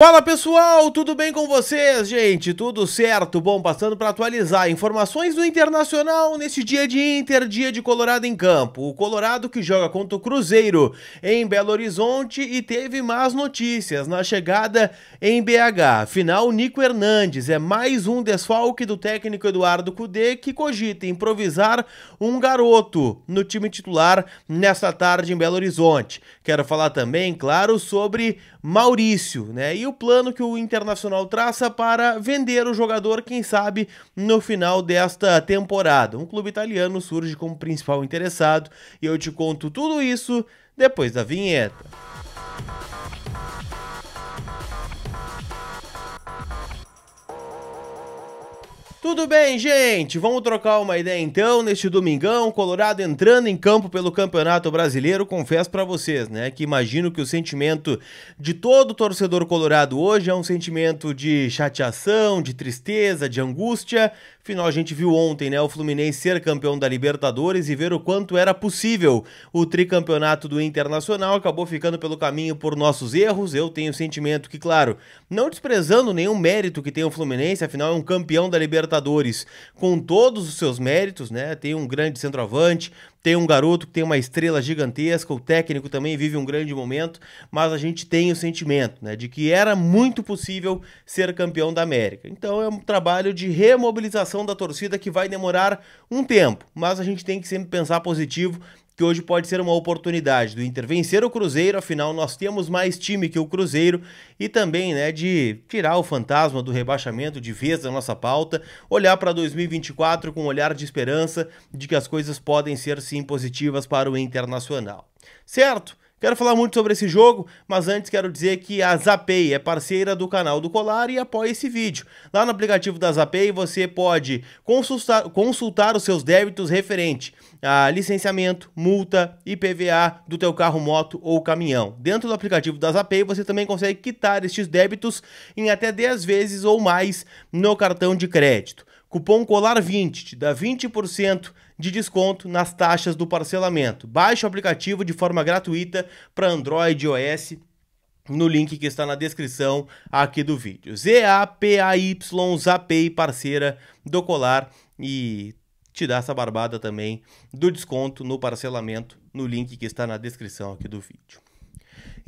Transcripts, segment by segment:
Fala pessoal, tudo bem com vocês, gente? Tudo certo? Bom, passando para atualizar informações do Internacional nesse dia de Inter, dia de Colorado em campo. O Colorado que joga contra o Cruzeiro em Belo Horizonte e teve más notícias na chegada em BH. Final, Nico Hernandes é mais um desfalque do técnico Eduardo Cudê que cogita improvisar um garoto no time titular nesta tarde em Belo Horizonte. Quero falar também, claro, sobre Maurício, né? E o plano que o Internacional traça para vender o jogador, quem sabe, no final desta temporada. Um clube italiano surge como principal interessado e eu te conto tudo isso depois da vinheta. Tudo bem, gente? Vamos trocar uma ideia então neste domingão, Colorado entrando em campo pelo Campeonato Brasileiro. Confesso para vocês, né, que imagino que o sentimento de todo torcedor colorado hoje é um sentimento de chateação, de tristeza, de angústia. Afinal, a gente viu ontem, né, o Fluminense ser campeão da Libertadores e ver o quanto era possível. O tricampeonato do Internacional acabou ficando pelo caminho por nossos erros. Eu tenho o sentimento que, claro, não desprezando nenhum mérito que tem o Fluminense, afinal é um campeão da Libertadores jogadores com todos os seus méritos, né? Tem um grande centroavante, tem um garoto que tem uma estrela gigantesca, o técnico também vive um grande momento, mas a gente tem o sentimento, né, de que era muito possível ser campeão da América. Então é um trabalho de remobilização da torcida que vai demorar um tempo, mas a gente tem que sempre pensar positivo que hoje pode ser uma oportunidade do Inter vencer o Cruzeiro, afinal nós temos mais time que o Cruzeiro e também, né, de tirar o fantasma do rebaixamento de vez da nossa pauta, olhar para 2024 com um olhar de esperança de que as coisas podem ser sim positivas para o Internacional. Certo? Quero falar muito sobre esse jogo, mas antes quero dizer que a Zapay é parceira do canal do Colar e apoia esse vídeo. Lá no aplicativo da Zapay você pode consultar, consultar os seus débitos referente a licenciamento, multa, IPVA do teu carro, moto ou caminhão. Dentro do aplicativo da Zapay você também consegue quitar estes débitos em até 10 vezes ou mais no cartão de crédito. Cupom COLAR20 te dá 20% de desconto nas taxas do parcelamento. Baixe o aplicativo de forma gratuita para Android e iOS no link que está na descrição aqui do vídeo. ZAPAY Zapay, parceira do Colar e te dá essa barbada também do desconto no parcelamento no link que está na descrição aqui do vídeo.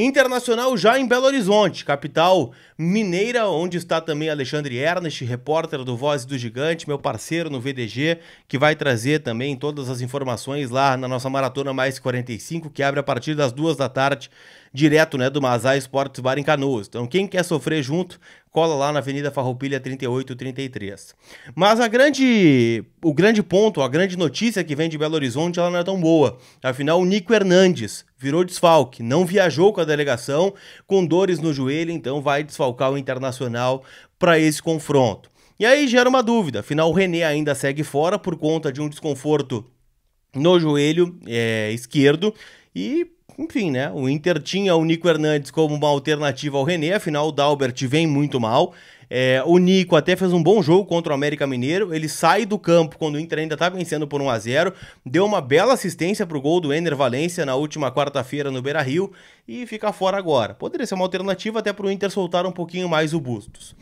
Internacional já em Belo Horizonte, capital mineira, onde está também Alexandre Ernest, repórter do Voz do Gigante, meu parceiro no VDG, que vai trazer também todas as informações lá na nossa Maratona Mais 45, que abre a partir das duas da tarde, direto né, do Masai Esportes Bar em Canoas. Então quem quer sofrer junto, cola lá na Avenida Farroupilha 3833. Mas a grande, o grande ponto, a grande notícia que vem de Belo Horizonte, ela não é tão boa. Afinal, o Nico Hernandes virou desfalque, não viajou com a delegação com dores no joelho, então vai desfalcar o Internacional para esse confronto. E aí gera uma dúvida, afinal o René ainda segue fora por conta de um desconforto no joelho é, esquerdo e enfim, né? O Inter tinha o Nico Hernandes como uma alternativa ao René, afinal o Dalbert vem muito mal. É, o Nico até fez um bom jogo contra o América Mineiro. Ele sai do campo quando o Inter ainda tá vencendo por 1 a 0 Deu uma bela assistência pro gol do Ener Valência na última quarta-feira no Beira Rio e fica fora agora. Poderia ser uma alternativa até pro Inter soltar um pouquinho mais o Bustos.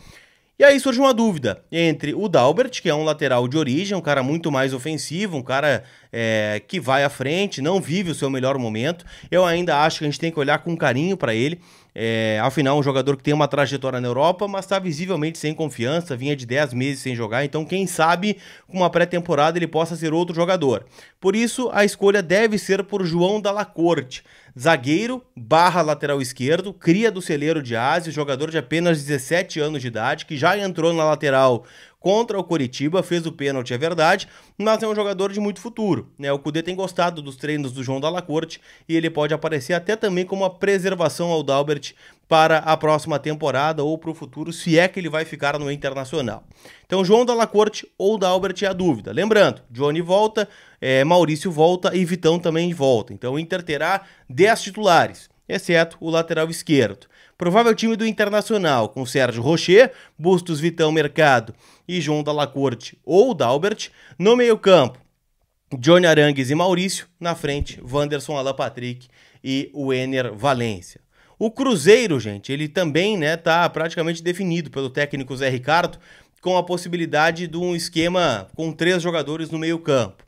E aí surge uma dúvida entre o Dalbert, que é um lateral de origem, um cara muito mais ofensivo, um cara é, que vai à frente, não vive o seu melhor momento. Eu ainda acho que a gente tem que olhar com carinho para ele. É, afinal, um jogador que tem uma trajetória na Europa, mas está visivelmente sem confiança, vinha de 10 meses sem jogar, então quem sabe com uma pré-temporada ele possa ser outro jogador. Por isso, a escolha deve ser por João Dalla Corte. Zagueiro barra lateral esquerdo, cria do celeiro de Ásia, jogador de apenas 17 anos de idade, que já entrou na lateral contra o Coritiba, fez o pênalti, é verdade, mas é um jogador de muito futuro. Né? O Cudê tem gostado dos treinos do João Dalla Corte e ele pode aparecer até também como a preservação ao Dalbert para a próxima temporada ou para o futuro, se é que ele vai ficar no Internacional. Então, João da Lacorte ou da Albert é a dúvida. Lembrando, Johnny volta, é, Maurício volta e Vitão também volta. Então, o Inter terá 10 titulares, exceto o lateral esquerdo. Provável time do Internacional, com Sérgio Rocher, Bustos Vitão Mercado e João da Lacorte ou Dalbert. No meio-campo, Johnny Arangues e Maurício. Na frente, Wanderson Alain Patrick e o Ener Valência. O Cruzeiro, gente, ele também né, tá praticamente definido pelo técnico Zé Ricardo, com a possibilidade de um esquema com três jogadores no meio-campo.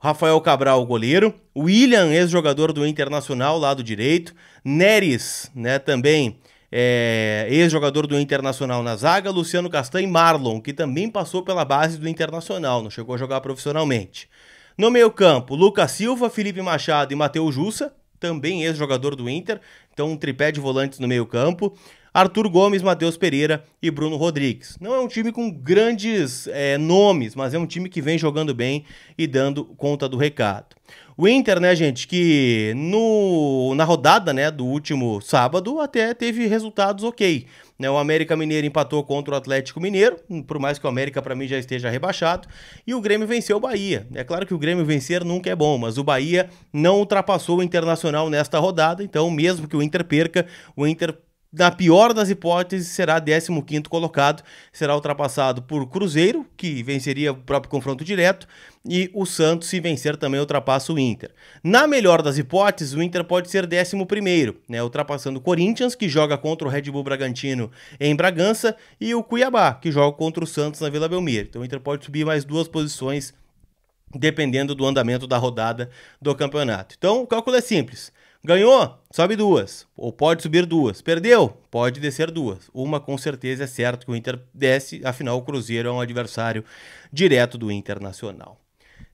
Rafael Cabral, goleiro, William, ex-jogador do Internacional, lado direito, Neres, né, também é, ex-jogador do Internacional na zaga, Luciano Castan e Marlon, que também passou pela base do Internacional, não chegou a jogar profissionalmente. No meio-campo, Lucas Silva, Felipe Machado e Matheus Jussa, também ex-jogador do Inter, então um tripé de volantes no meio-campo. Arthur Gomes, Matheus Pereira e Bruno Rodrigues. Não é um time com grandes é, nomes, mas é um time que vem jogando bem e dando conta do recado. O Inter, né, gente, que no, na rodada né, do último sábado até teve resultados ok. Né, o América Mineiro empatou contra o Atlético Mineiro, por mais que o América para mim já esteja rebaixado, e o Grêmio venceu o Bahia. É claro que o Grêmio vencer nunca é bom, mas o Bahia não ultrapassou o Internacional nesta rodada, então mesmo que o Inter perca, o Inter na pior das hipóteses, será 15º colocado, será ultrapassado por Cruzeiro, que venceria o próprio confronto direto, e o Santos, se vencer, também ultrapassa o Inter. Na melhor das hipóteses, o Inter pode ser 11º, né, ultrapassando o Corinthians, que joga contra o Red Bull Bragantino em Bragança, e o Cuiabá, que joga contra o Santos na Vila Belmiro. Então o Inter pode subir mais duas posições, dependendo do andamento da rodada do campeonato. Então o cálculo é simples. Ganhou? Sobe duas. Ou pode subir duas. Perdeu? Pode descer duas. Uma com certeza é certo que o Inter desce, afinal o Cruzeiro é um adversário direto do Internacional.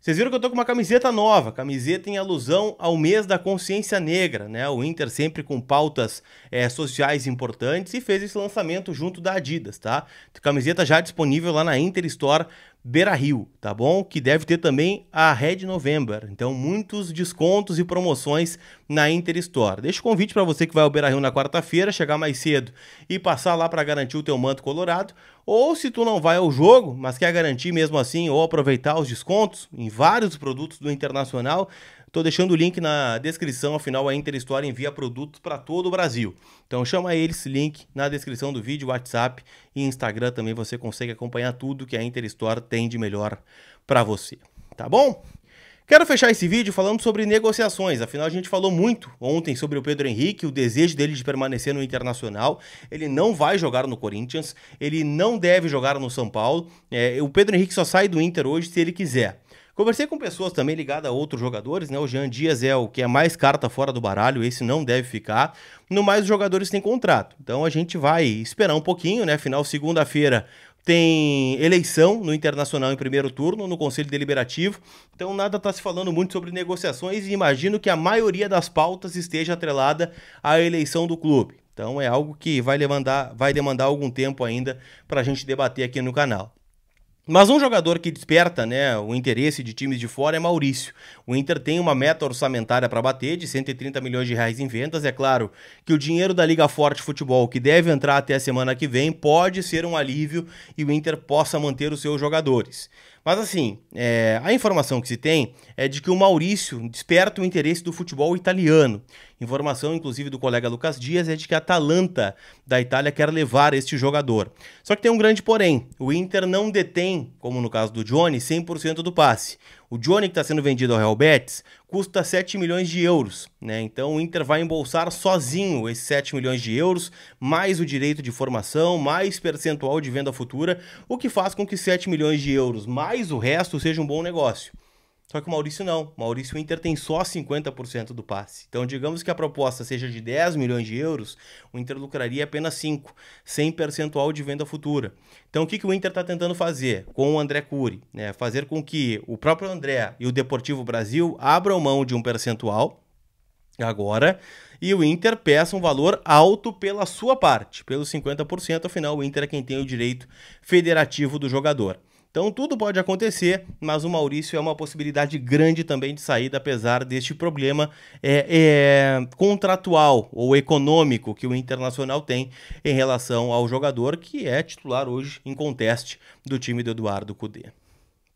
Vocês viram que eu tô com uma camiseta nova, camiseta em alusão ao mês da consciência negra, né? O Inter sempre com pautas é, sociais importantes e fez esse lançamento junto da Adidas, tá? Camiseta já disponível lá na Inter Store Beira Rio, tá bom? Que deve ter também a Red November. Então, muitos descontos e promoções na Interstore. Deixa o convite para você que vai ao Beira Rio na quarta-feira, chegar mais cedo e passar lá para garantir o teu manto colorado. Ou se tu não vai ao jogo, mas quer garantir mesmo assim ou aproveitar os descontos em vários produtos do Internacional, Tô deixando o link na descrição, afinal a Inter Store envia produtos para todo o Brasil. Então chama eles, link na descrição do vídeo, WhatsApp e Instagram também você consegue acompanhar tudo que a Inter Store tem de melhor para você. Tá bom? Quero fechar esse vídeo falando sobre negociações. Afinal, a gente falou muito ontem sobre o Pedro Henrique, o desejo dele de permanecer no Internacional. Ele não vai jogar no Corinthians, ele não deve jogar no São Paulo. É, o Pedro Henrique só sai do Inter hoje se ele quiser. Conversei com pessoas também ligadas a outros jogadores, né? O Jean Dias é o que é mais carta fora do baralho, esse não deve ficar. No mais, os jogadores têm contrato. Então a gente vai esperar um pouquinho, né? Final segunda-feira tem eleição no Internacional em primeiro turno, no Conselho Deliberativo, então nada está se falando muito sobre negociações e imagino que a maioria das pautas esteja atrelada à eleição do clube. Então é algo que vai, vai demandar algum tempo ainda para a gente debater aqui no canal. Mas um jogador que desperta né, o interesse de times de fora é Maurício. O Inter tem uma meta orçamentária para bater de 130 milhões de reais em vendas. É claro que o dinheiro da Liga Forte Futebol, que deve entrar até a semana que vem, pode ser um alívio e o Inter possa manter os seus jogadores. Mas assim, é, a informação que se tem é de que o Maurício desperta o interesse do futebol italiano. Informação, inclusive, do colega Lucas Dias é de que a Atalanta da Itália quer levar este jogador. Só que tem um grande porém: o Inter não detém, como no caso do Johnny, 100% do passe. O Johnny, que está sendo vendido ao Real Betis, custa 7 milhões de euros. Né? Então o Inter vai embolsar sozinho esses 7 milhões de euros, mais o direito de formação, mais percentual de venda futura, o que faz com que 7 milhões de euros mais o resto seja um bom negócio. Só que o Maurício não. O Maurício Inter tem só 50% do passe. Então, digamos que a proposta seja de 10 milhões de euros, o Inter lucraria apenas 5, sem percentual de venda futura. Então, o que, que o Inter está tentando fazer com o André Cury? É, fazer com que o próprio André e o Deportivo Brasil abram mão de um percentual agora e o Inter peça um valor alto pela sua parte, pelos 50%, afinal o Inter é quem tem o direito federativo do jogador. Então tudo pode acontecer, mas o Maurício é uma possibilidade grande também de saída, apesar deste problema é, é, contratual ou econômico que o Internacional tem em relação ao jogador que é titular hoje em conteste do time do Eduardo Cudê.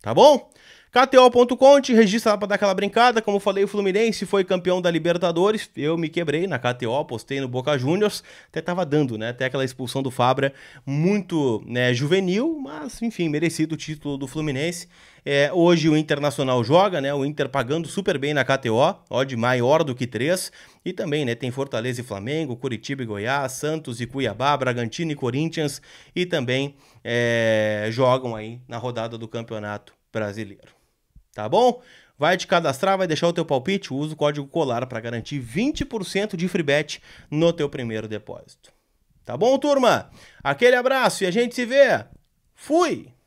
Tá bom? KTO.com, te registra lá pra dar aquela brincada. Como falei, o Fluminense foi campeão da Libertadores. Eu me quebrei na KTO, postei no Boca Juniors. Até tava dando, né? Até aquela expulsão do Fabra, muito né, juvenil, mas enfim, merecido o título do Fluminense. É, hoje o Internacional joga, né? O Inter pagando super bem na KTO, de maior do que três E também, né? Tem Fortaleza e Flamengo, Curitiba e Goiás, Santos e Cuiabá, Bragantino e Corinthians. E também é, jogam aí na rodada do Campeonato Brasileiro tá bom? Vai te cadastrar, vai deixar o teu palpite, usa o código COLAR para garantir 20% de free bet no teu primeiro depósito. Tá bom, turma? Aquele abraço e a gente se vê. Fui!